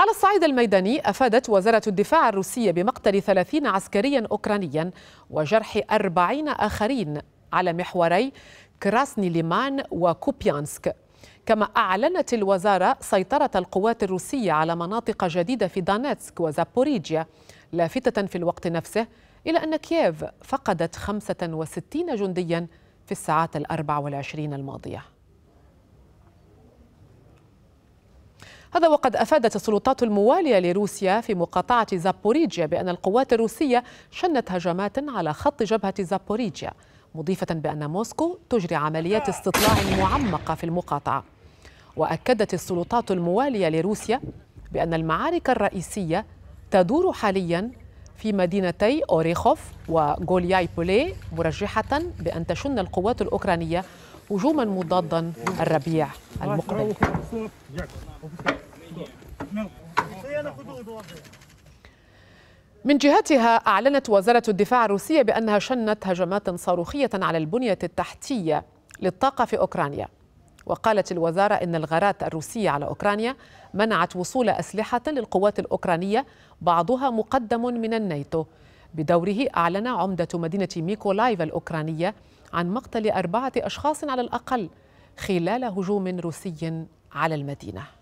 على الصعيد الميداني أفادت وزارة الدفاع الروسية بمقتل 30 عسكريا أوكرانيا وجرح 40 آخرين على محوري كراسني ليمان وكوبيانسك كما أعلنت الوزارة سيطرة القوات الروسية على مناطق جديدة في دانيتسك وزابوريجيا لافتة في الوقت نفسه إلى أن كييف فقدت 65 جنديا في الساعات الأربع والعشرين الماضية هذا وقد أفادت السلطات الموالية لروسيا في مقاطعة زابوريجيا بأن القوات الروسية شنت هجمات على خط جبهة زابوريجيا مضيفة بأن موسكو تجري عمليات استطلاع معمقة في المقاطعة وأكدت السلطات الموالية لروسيا بأن المعارك الرئيسية تدور حاليا في مدينتي أوريخوف وغولياي بولي مرجحة بأن تشن القوات الأوكرانية هجوما مضادا الربيع المقبل من جهتها أعلنت وزارة الدفاع الروسية بأنها شنت هجمات صاروخية على البنية التحتية للطاقة في أوكرانيا وقالت الوزارة إن الغارات الروسية على أوكرانيا منعت وصول أسلحة للقوات الأوكرانية بعضها مقدم من الناتو بدوره أعلن عمدة مدينة ميكولايف الأوكرانية عن مقتل أربعة أشخاص على الأقل خلال هجوم روسي على المدينه